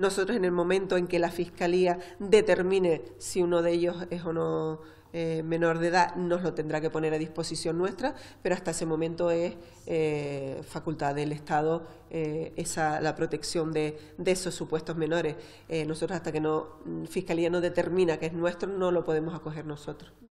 Nosotros en el momento en que la Fiscalía determine si uno de ellos es o no eh, menor de edad, nos lo tendrá que poner a disposición nuestra, pero hasta ese momento es eh, facultad del Estado eh, esa, la protección de, esos supuestos menores. nosotros hasta que no mm, Fiscalía no determina que es nuestro, no lo podemos acoger nosotros.